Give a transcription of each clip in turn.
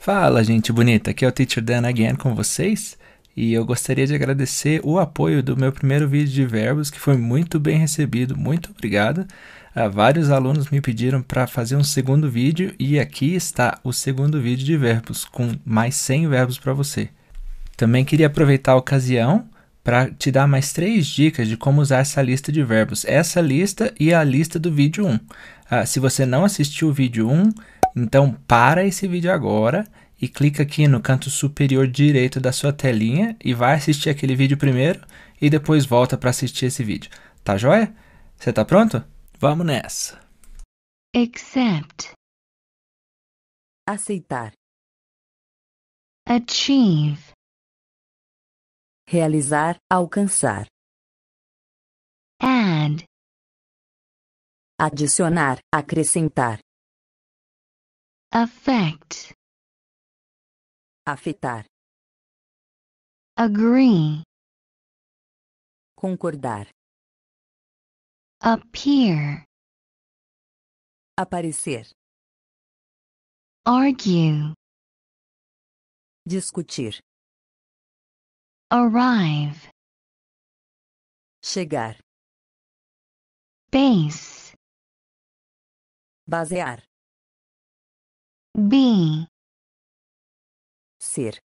Fala, gente bonita, aqui é o Teacher Dan again com vocês e eu gostaria de agradecer o apoio do meu primeiro vídeo de verbos que foi muito bem recebido, muito obrigado. Uh, vários alunos me pediram para fazer um segundo vídeo e aqui está o segundo vídeo de verbos com mais 100 verbos para você. Também queria aproveitar a ocasião para te dar mais três dicas de como usar essa lista de verbos. Essa lista e a lista do vídeo 1. Ah, se você não assistiu o vídeo 1, então para esse vídeo agora e clica aqui no canto superior direito da sua telinha e vai assistir aquele vídeo primeiro e depois volta para assistir esse vídeo. Tá joia? Você tá pronto? Vamos nessa. Accept. Aceitar. Achieve realizar, alcançar. add, adicionar, acrescentar. Affect afetar. Agree concordar. Appear aparecer. Argue discutir. Arrive. Chegar. Base. Basear. Be. Ser.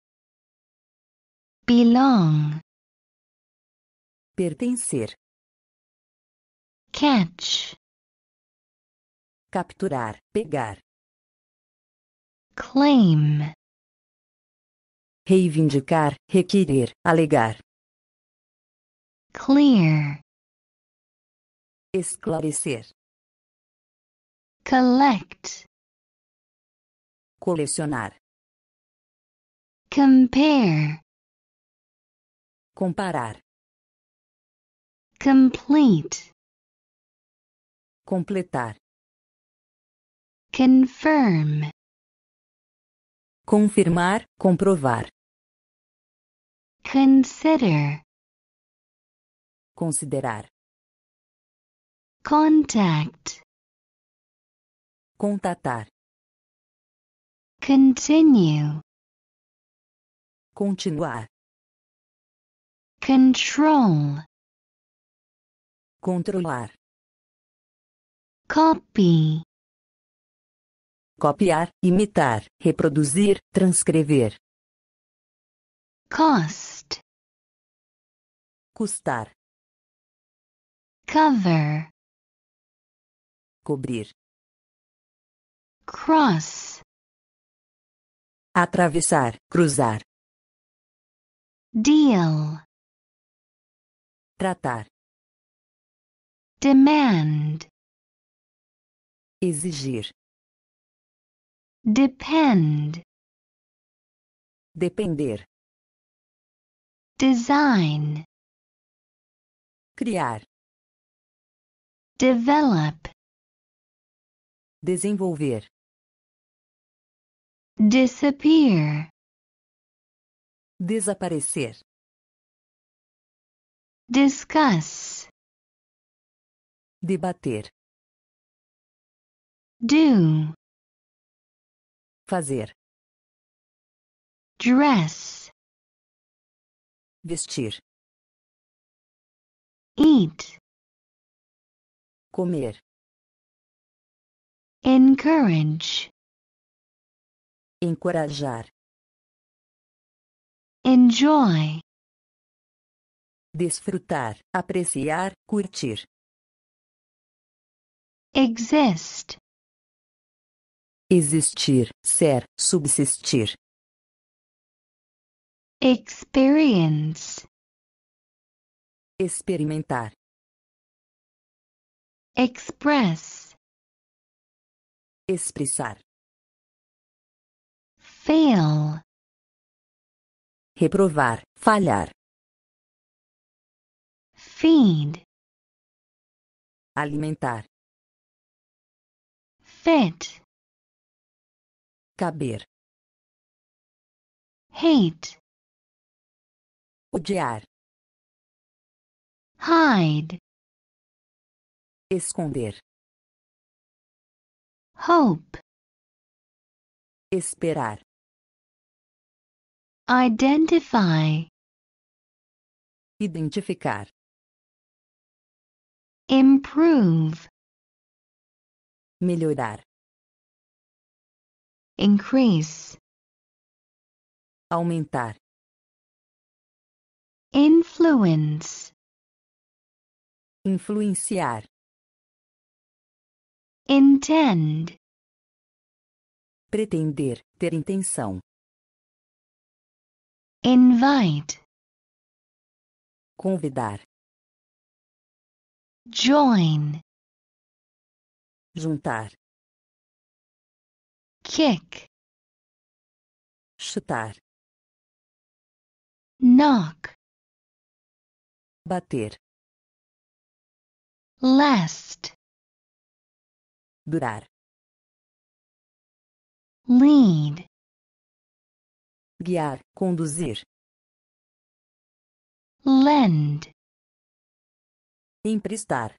Belong. Pertencer. Catch. Capturar, pegar. Claim. reivindicar, requerer, alegar. Clear. Esclarecer. Collect. Colecionar. Compare. Comparar. Complete. Completar. Confirm. Confirmar, comprovar. Consider. Considerar. Contact. Contatar. Continue. Continuar. Control. Controlar. Copy. Copiar, imitar, reproduzir, transcrever. Cost custar cover cobrir cross atravessar cruzar deal tratar demand exigir depend depender design Criar. Develop. Desenvolver. Disappear. Desaparecer. Discuss. Debater. Do. Fazer. Dress. Vestir. Eat. Comer. Encourage. Encorajar. Enjoy. Desfrutar, apreciar, curtir. Exist. Existir, ser, subsistir. Experience. experimentar express expressar fail reprovar falhar feed alimentar fit caber hate odiar hide esconder hope esperar identify identificar improve melhorar increase aumentar influence influenciar intend pretender ter intenção invite convidar join juntar kick chutar knock bater last durar lead guiar, conduzir lend emprestar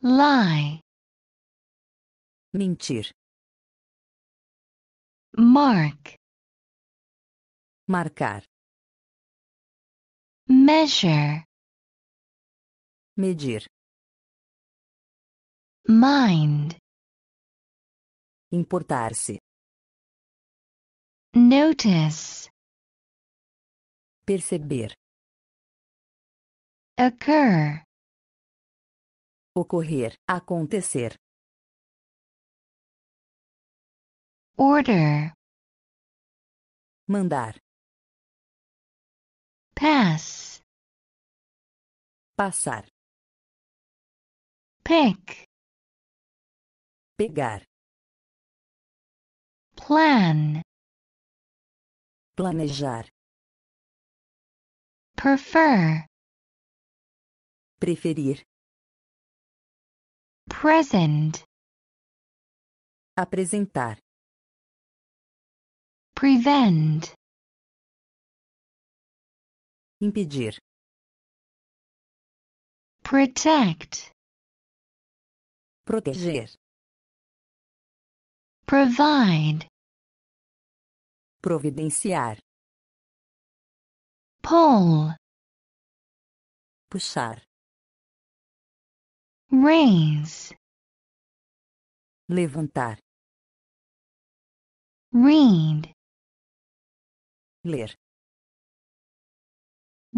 lie mentir mark marcar measure medir mind importar-se notice perceber occur ocorrer acontecer order mandar pass passar Pick. Pegar. Plan. Planejar. Prefer. Preferir. Present. Apresentar. Prevent. Impedir. Protect. proteger provide providenciar pull puxar raise levantar read ler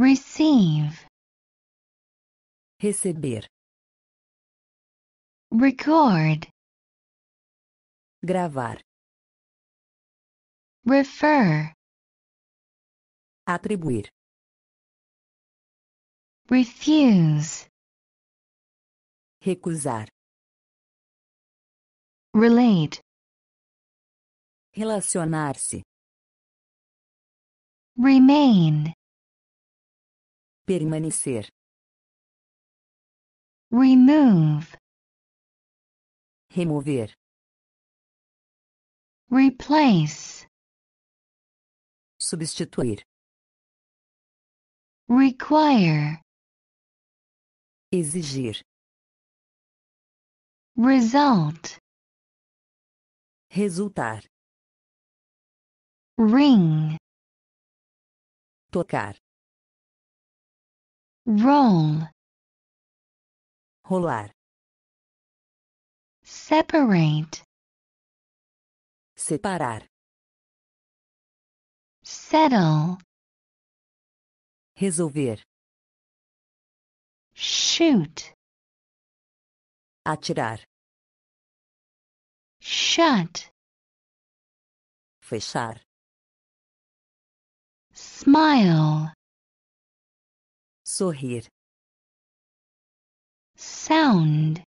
receive receber Record. Gravar. Refer. Atribuir. Refuse. Recusar. Relate. Relacionar-se. Remain. Permanecer. Remove. remover replace substituir require exigir result resultar ring tocar roll rolar Separate. Separar. Settle. Resolver. Shoot. Atirar. Shut. Fechar. Smile. Sorrir. Sound.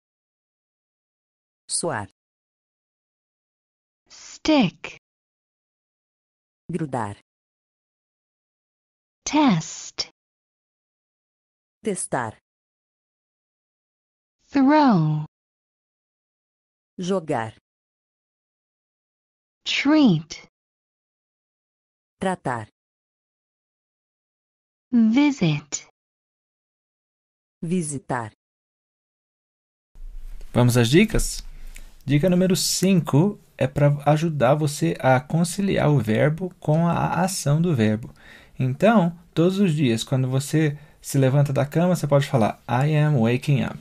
Soar. Stick. Grudar. Test. Testar. Throw. Jogar. Treat. Tratar. Visit. Visitar. Vamos às dicas? Dica número 5 é para ajudar você a conciliar o verbo com a ação do verbo. Então, todos os dias, quando você se levanta da cama, você pode falar I am waking up.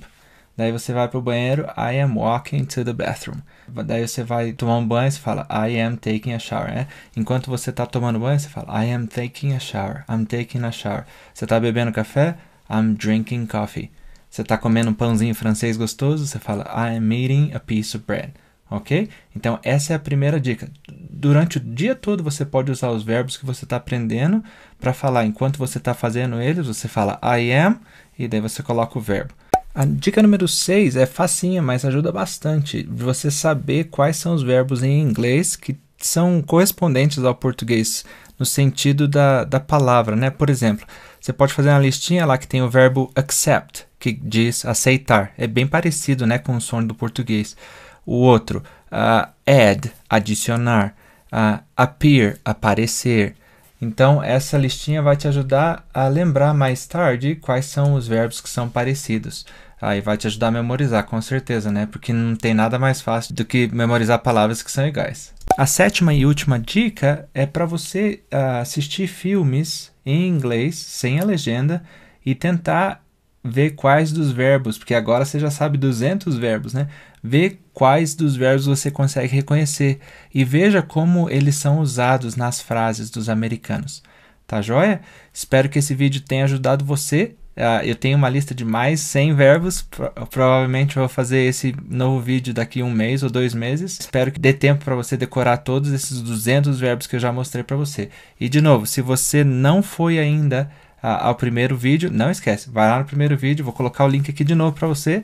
Daí você vai para o banheiro, I am walking to the bathroom. Daí você vai tomar um banho, você fala I am taking a shower. Né? Enquanto você está tomando banho, você fala I am taking a shower. I'm taking a shower. Você está bebendo café? I'm drinking coffee. Você está comendo um pãozinho francês gostoso, você fala I am eating a piece of bread. Ok? Então, essa é a primeira dica. Durante o dia todo, você pode usar os verbos que você está aprendendo para falar. Enquanto você está fazendo eles, você fala I am e daí você coloca o verbo. A dica número 6 é facinha, mas ajuda bastante. Você saber quais são os verbos em inglês que são correspondentes ao português no sentido da, da palavra, né? Por exemplo, você pode fazer uma listinha lá que tem o verbo accept que diz aceitar. É bem parecido né, com o som do português. O outro, uh, add, adicionar. Uh, appear, aparecer. Então, essa listinha vai te ajudar a lembrar mais tarde quais são os verbos que são parecidos. Aí vai te ajudar a memorizar, com certeza, né? Porque não tem nada mais fácil do que memorizar palavras que são iguais. A sétima e última dica é para você uh, assistir filmes em inglês, sem a legenda, e tentar ver quais dos verbos, porque agora você já sabe 200 verbos, né? Vê quais dos verbos você consegue reconhecer e veja como eles são usados nas frases dos americanos. Tá joia? Espero que esse vídeo tenha ajudado você. Uh, eu tenho uma lista de mais 100 verbos. Pro provavelmente vou fazer esse novo vídeo daqui um mês ou dois meses. Espero que dê tempo para você decorar todos esses 200 verbos que eu já mostrei para você. E de novo, se você não foi ainda ao primeiro vídeo. Não esquece, vai lá no primeiro vídeo, vou colocar o link aqui de novo para você.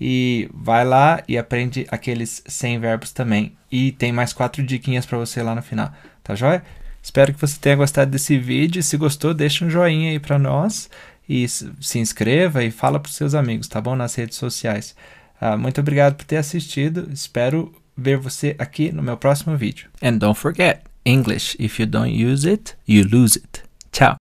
E vai lá e aprende aqueles 100 verbos também. E tem mais quatro diquinhas para você lá no final, tá joia? Espero que você tenha gostado desse vídeo. Se gostou, deixa um joinha aí para nós e se inscreva e fala para seus amigos, tá bom? Nas redes sociais. Uh, muito obrigado por ter assistido. Espero ver você aqui no meu próximo vídeo. And don't forget, English, if you don't use it, you lose it.